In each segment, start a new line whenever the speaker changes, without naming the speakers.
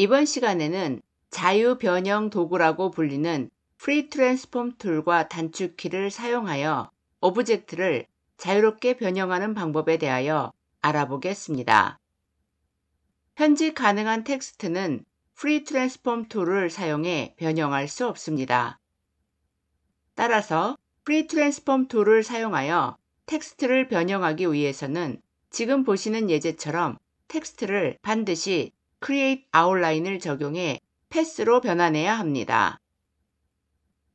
이번 시간에는 자유 변형 도구라고 불리는 Free 프리 트랜스폼 l 과 단축키를 사용하여 오브젝트를 자유롭게 변형하는 방법에 대하여 알아보겠습니다. 현집 가능한 텍스트는 Free 프리 트랜스폼 l 을 사용해 변형할 수 없습니다. 따라서 Free 프리 트랜스폼 l 을 사용하여 텍스트를 변형하기 위해서는 지금 보시는 예제처럼 텍스트를 반드시 create outline을 적용해 패스로 변환해야 합니다.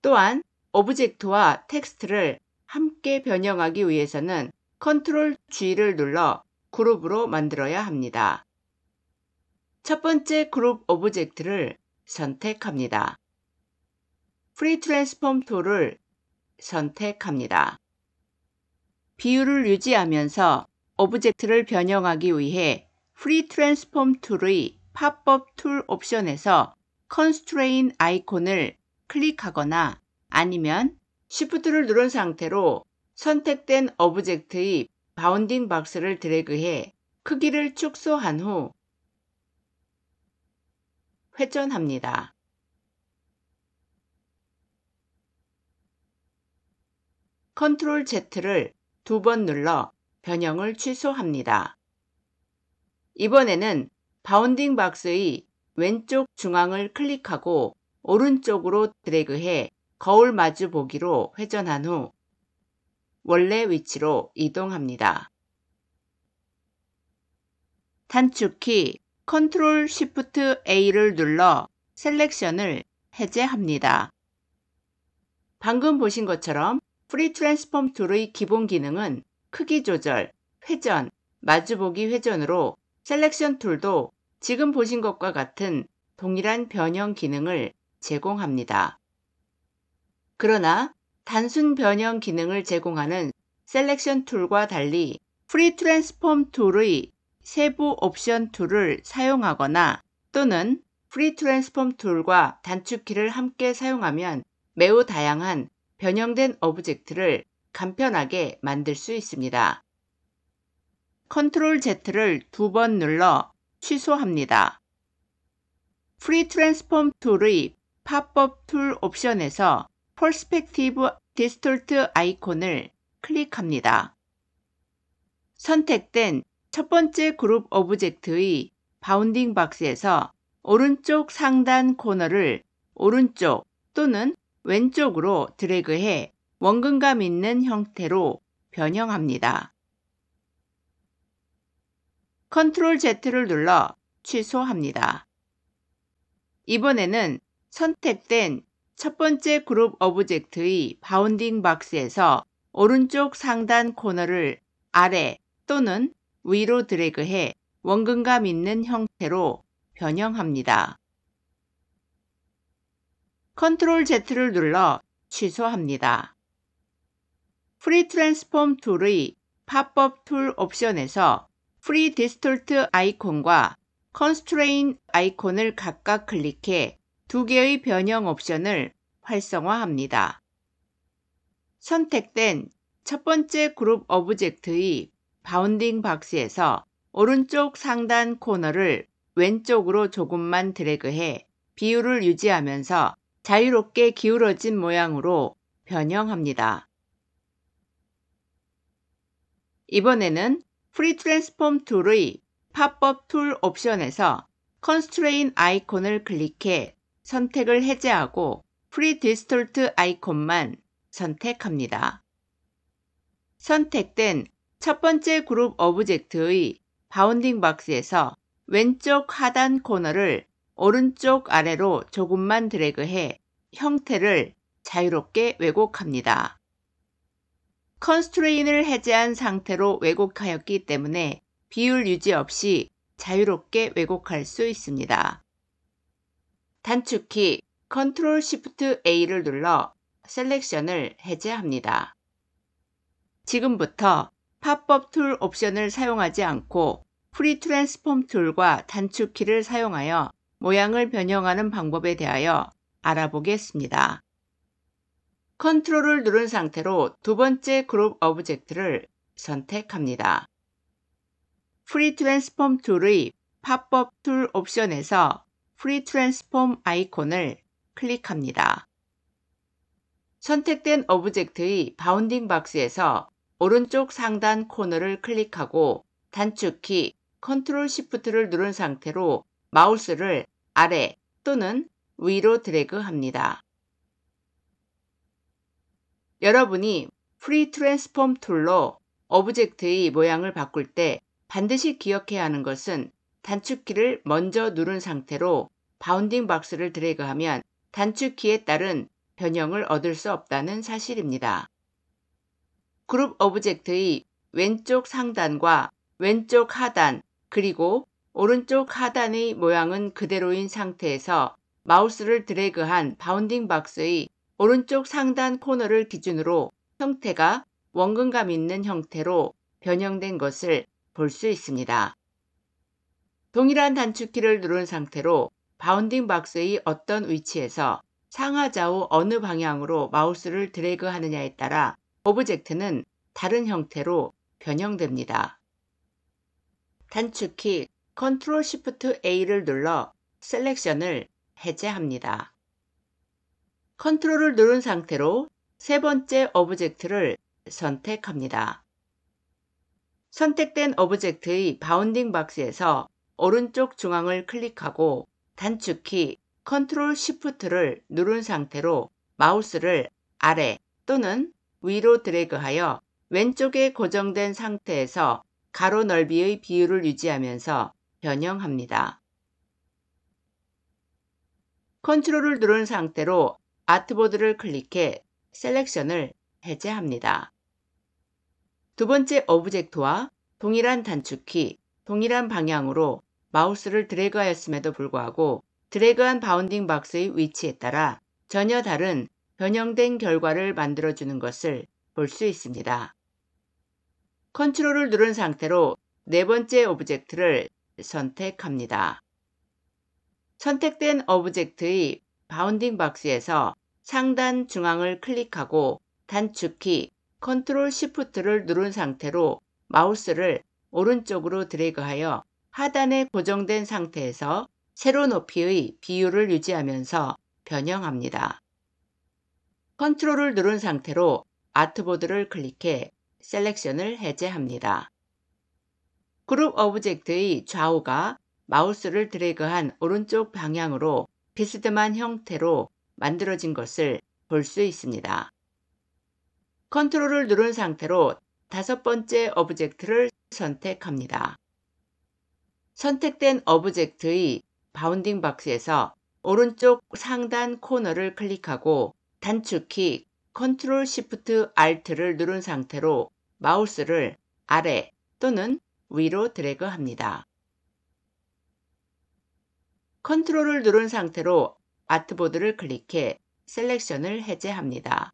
또한 오브젝트와 텍스트를 함께 변형하기 위해서는 Ctrl G를 눌러 그룹으로 만들어야 합니다. 첫 번째 그룹 오브젝트를 선택합니다. Free Transform t o o l 을 선택합니다. 비율을 유지하면서 오브젝트를 변형하기 위해 Free Transform t o o l 의 팝업 툴 옵션에서 Constrain 아이콘을 클릭하거나 아니면 Shift를 누른 상태로 선택된 오브젝트의 바운딩 박스를 드래그해 크기를 축소한 후 회전합니다. 컨트롤 Z를 두 번 눌러 변형을 취소합니다. 이번에는 바운딩 박스의 왼쪽 중앙을 클릭하고 오른쪽으로 드래그해 거울 마주 보기로 회전한 후 원래 위치로 이동합니다. 단축키 Ctrl Shift A를 눌러 셀렉션을 해제합니다. 방금 보신 것처럼 프리 트랜스폼 툴의 기본 기능은 크기 조절, 회전, 마주보기 회전으로 셀렉션 툴도 지금 보신 것과 같은 동일한 변형 기능을 제공합니다. 그러나 단순 변형 기능을 제공하는 셀렉션 툴과 달리 프리 트랜스폼 툴의 세부 옵션 툴을 사용하거나 또는 프리 트랜스폼 툴과 단축키를 함께 사용하면 매우 다양한 변형된 오브젝트를 간편하게 만들 수 있습니다. 컨트롤 Z를 두 번 눌러 취소합니다. 프리 트랜스폼 툴의 팝업 툴 옵션에서 퍼스펙티브 디스톨트 아이콘을 클릭합니다. 선택된 첫 번째 그룹 오브젝트의 바운딩 박스에서 오른쪽 상단 코너를 오른쪽 또는 왼쪽으로 드래그해 원근감 있는 형태로 변형합니다. 컨트롤 Z를 눌러 취소합니다. 이번에는 선택된 첫 번째 그룹 오브젝트의 바운딩 박스에서 오른쪽 상단 코너를 아래 또는 위로 드래그해 원근감 있는 형태로 변형합니다. 컨트롤 Z를 눌러 취소합니다. 프리 트랜스폼 툴의 팝업 툴 옵션에서 프리 디스톨트 아이콘과 컨스트레인 아이콘을 각각 클릭해 두 개의 변형 옵션을 활성화합니다. 선택된 첫 번째 그룹 오브젝트의 바운딩 박스에서 오른쪽 상단 코너를 왼쪽으로 조금만 드래그해 비율을 유지하면서 자유롭게 기울어진 모양으로 변형합니다. 이번에는 프리 트랜스폼 툴의 팝업 툴 옵션에서 컨스트레인 아이콘을 클릭해 선택을 해제하고 프리 디스톨트 아이콘만 선택합니다. 선택된 첫 번째 그룹 오브젝트의 바운딩 박스에서 왼쪽 하단 코너를 오른쪽 아래로 조금만 드래그해 형태를 자유롭게 왜곡합니다. 컨스트레인을 해제한 상태로 왜곡하였기 때문에 비율 유지 없이 자유롭게 왜곡할 수 있습니다. 단축키 Ctrl Shift A를 눌러 셀렉션을 해제합니다. 지금부터 팝업 툴 옵션을 사용하지 않고 프리 트랜스폼 툴과 단축키를 사용하여 모양을 변형하는 방법에 대하여 알아보겠습니다. 컨트롤을 누른 상태로 두 번째 그룹 오브젝트를 선택합니다. 프리 트랜스폼 툴의 팝업 툴 옵션에서 프리 트랜스폼 아이콘을 클릭합니다. 선택된 오브젝트의 바운딩 박스에서 오른쪽 상단 코너를 클릭하고 단축키 컨트롤 시프트를 누른 상태로 마우스를 아래 또는 위로 드래그 합니다. 여러분이 프리 트랜스폼 툴로 오브젝트의 모양을 바꿀 때 반드시 기억해야 하는 것은 단축키를 먼저 누른 상태로 바운딩 박스를 드래그하면 단축키에 따른 변형을 얻을 수 없다는 사실입니다. 그룹 오브젝트의 왼쪽 상단과 왼쪽 하단 그리고 오른쪽 하단의 모양은 그대로인 상태에서 마우스를 드래그한 바운딩 박스의 오른쪽 상단 코너를 기준으로 형태가 원근감 있는 형태로 변형된 것을 볼 수 있습니다. 동일한 단축키를 누른 상태로 바운딩 박스의 어떤 위치에서 상하 좌우 어느 방향으로 마우스를 드래그 하느냐에 따라 오브젝트는 다른 형태로 변형됩니다. 단축키 Ctrl Shift A를 눌러 셀렉션을 해제합니다. 컨트롤을 누른 상태로 세 번째 오브젝트를 선택합니다. 선택된 오브젝트의 바운딩 박스에서 오른쪽 중앙을 클릭하고 단축키 컨트롤 시프트를 누른 상태로 마우스를 아래 또는 위로 드래그하여 왼쪽에 고정된 상태에서 가로 넓이의 비율을 유지하면서 변형합니다. 컨트롤을 누른 상태로 아트보드를 클릭해 셀렉션을 해제합니다. 두 번째 오브젝트와 동일한 단축키, 동일한 방향으로 마우스를 드래그하였음에도 불구하고 드래그한 바운딩 박스의 위치에 따라 전혀 다른 변형된 결과를 만들어주는 것을 볼 수 있습니다. 컨트롤을 누른 상태로 네 번째 오브젝트를 선택합니다. 선택된 오브젝트의 바운딩 박스에서 상단 중앙을 클릭하고 단축키 컨트롤 시프트를 누른 상태로 마우스를 오른쪽으로 드래그하여 하단에 고정된 상태에서 세로 높이의 비율을 유지하면서 변형합니다. 컨트롤을 누른 상태로 아트보드를 클릭해 셀렉션을 해제합니다. 그룹 오브젝트의 좌우가 마우스를 드래그한 오른쪽 방향으로 비스듬한 형태로 만들어진 것을 볼 수 있습니다. 컨트롤을 누른 상태로 다섯 번째 오브젝트를 선택합니다. 선택된 오브젝트의 바운딩 박스에서 오른쪽 상단 코너를 클릭하고 단축키 컨트롤 시프트 알트를 누른 상태로 마우스를 아래 또는 위로 드래그합니다. 컨트롤을 누른 상태로 아트보드를 클릭해 셀렉션을 해제합니다.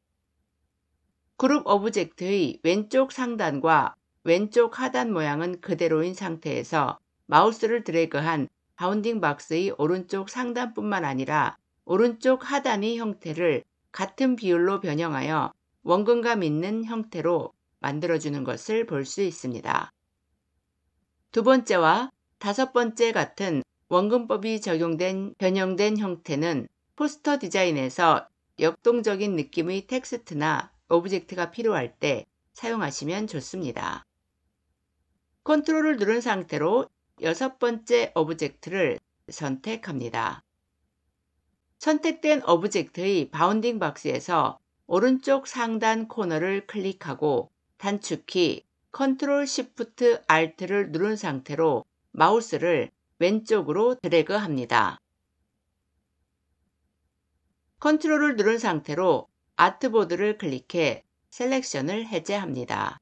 그룹 오브젝트의 왼쪽 상단과 왼쪽 하단 모양은 그대로인 상태에서 마우스를 드래그한 바운딩 박스의 오른쪽 상단뿐만 아니라 오른쪽 하단의 형태를 같은 비율로 변형하여 원근감 있는 형태로 만들어주는 것을 볼 수 있습니다. 두 번째와 다섯 번째 같은 원근법이 적용된 변형된 형태는 포스터 디자인에서 역동적인 느낌의 텍스트나 오브젝트가 필요할 때 사용하시면 좋습니다. 컨트롤을 누른 상태로 여섯 번째 오브젝트를 선택합니다. 선택된 오브젝트의 바운딩 박스에서 오른쪽 상단 코너를 클릭하고 단축키 Ctrl Shift Alt를 누른 상태로 마우스를 왼쪽으로 드래그합니다. 컨트롤을 누른 상태로 아트보드를 클릭해 셀렉션을 해제합니다.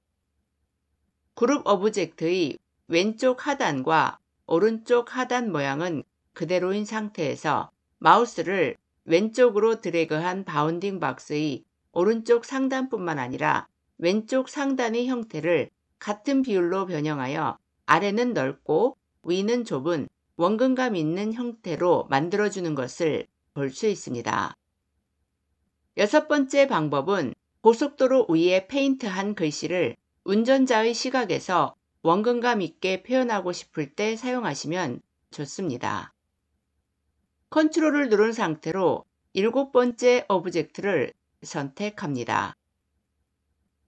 그룹 오브젝트의 왼쪽 하단과 오른쪽 하단 모양은 그대로인 상태에서 마우스를 왼쪽으로 드래그한 바운딩 박스의 오른쪽 상단뿐만 아니라 왼쪽 상단의 형태를 같은 비율로 변형하여 아래는 넓고 위는 좁은 원근감 있는 형태로 만들어주는 것을 볼 수 있습니다. 여섯 번째 방법은 고속도로 위에 페인트한 글씨를 운전자의 시각에서 원근감 있게 표현하고 싶을 때 사용하시면 좋습니다. 컨트롤을 누른 상태로 일곱 번째 오브젝트를 선택합니다.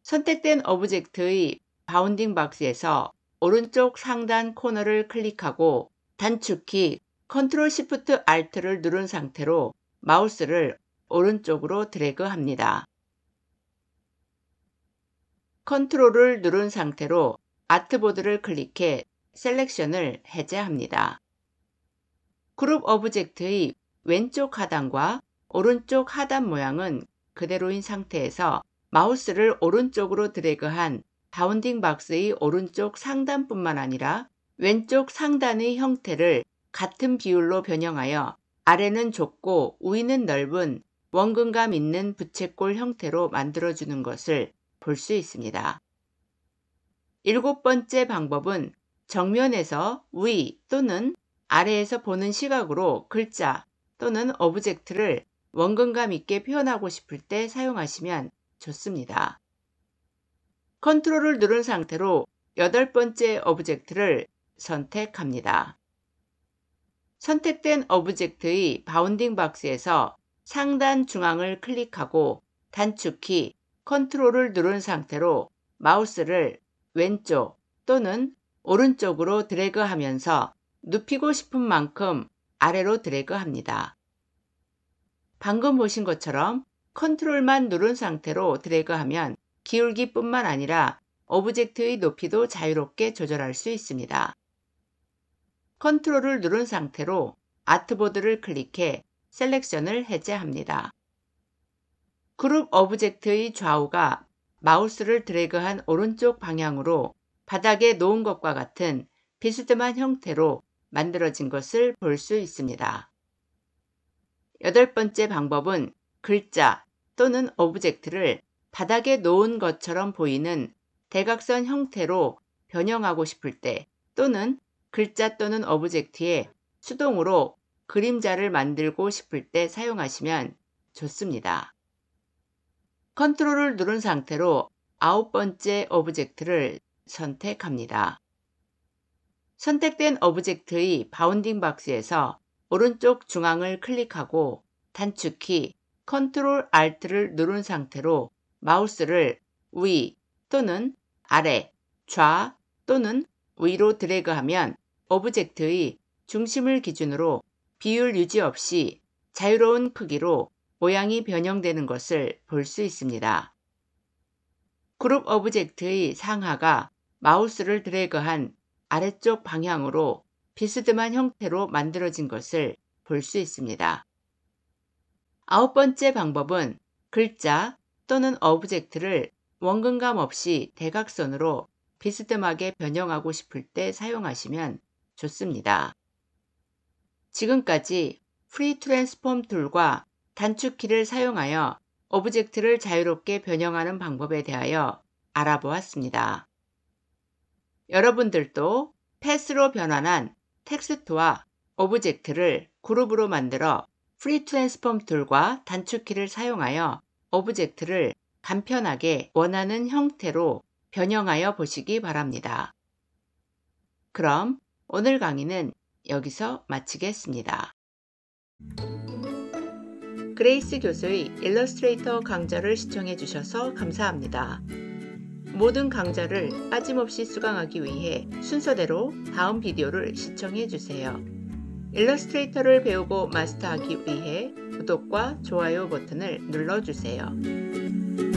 선택된 오브젝트의 바운딩 박스에서 오른쪽 상단 코너를 클릭하고 단축키 Ctrl Shift a l t 를 누른 상태로 마우스를 오른쪽으로 드래그 합니다. 컨트롤을 누른 상태로 아트보드를 클릭해 셀렉션을 해제합니다. 그룹 오브젝트의 왼쪽 하단과 오른쪽 하단 모양은 그대로인 상태에서 마우스를 오른쪽으로 드래그한 바운딩 박스의 오른쪽 상단뿐만 아니라 왼쪽 상단의 형태를 같은 비율로 변형하여 아래는 좁고 위는 넓은 원근감 있는 부채꼴 형태로 만들어주는 것을 볼 수 있습니다. 일곱 번째 방법은 정면에서 위 또는 아래에서 보는 시각으로 글자 또는 오브젝트를 원근감 있게 표현하고 싶을 때 사용하시면 좋습니다. 컨트롤을 누른 상태로 여덟 번째 오브젝트를 선택합니다. 선택된 오브젝트의 바운딩 박스에서 상단 중앙을 클릭하고 단축키 컨트롤을 누른 상태로 마우스를 왼쪽 또는 오른쪽으로 드래그하면서 눕히고 싶은 만큼 아래로 드래그합니다. 방금 보신 것처럼 컨트롤만 누른 상태로 드래그하면 기울기뿐만 아니라 오브젝트의 높이도 자유롭게 조절할 수 있습니다. 컨트롤을 누른 상태로 아트보드를 클릭해 셀렉션을 해제합니다. 그룹 오브젝트의 좌우가 마우스를 드래그한 오른쪽 방향으로 바닥에 놓은 것과 같은 비스듬한 형태로 만들어진 것을 볼 수 있습니다. 여덟 번째 방법은 글자 또는 오브젝트를 바닥에 놓은 것처럼 보이는 대각선 형태로 변형하고 싶을 때 또는 글자 또는 오브젝트에 수동으로 그림자를 만들고 싶을 때 사용하시면 좋습니다. 컨트롤을 누른 상태로 아홉 번째 오브젝트를 선택합니다. 선택된 오브젝트의 바운딩 박스에서 오른쪽 중앙을 클릭하고 단축키 Ctrl Alt를 누른 상태로 마우스를 위 또는 아래, 좌 또는 위로 드래그하면 오브젝트의 중심을 기준으로 비율 유지 없이 자유로운 크기로 모양이 변형되는 것을 볼 수 있습니다. 그룹 오브젝트의 상하가 마우스를 드래그한 아래쪽 방향으로 비스듬한 형태로 만들어진 것을 볼 수 있습니다. 아홉 번째 방법은 글자, 또는 오브젝트를 원근감 없이 대각선으로 비스듬하게 변형하고 싶을 때 사용하시면 좋습니다. 지금까지 프리 트랜스폼 툴과 단축키를 사용하여 오브젝트를 자유롭게 변형하는 방법에 대하여 알아보았습니다. 여러분들도 패스로 변환한 텍스트와 오브젝트를 그룹으로 만들어 프리 트랜스폼 툴과 단축키를 사용하여 오브젝트를 간편하게 원하는 형태로 변형하여 보시기 바랍니다. 그럼 오늘 강의는 여기서 마치겠습니다. 그레이스 교수의 일러스트레이터 강좌를 시청해 주셔서 감사합니다. 모든 강좌를 빠짐없이 수강하기 위해 순서대로 다음 비디오를 시청해 주세요. 일러스트레이터를 배우고 마스터하기 위해 구독과 좋아요 버튼을 눌러주세요.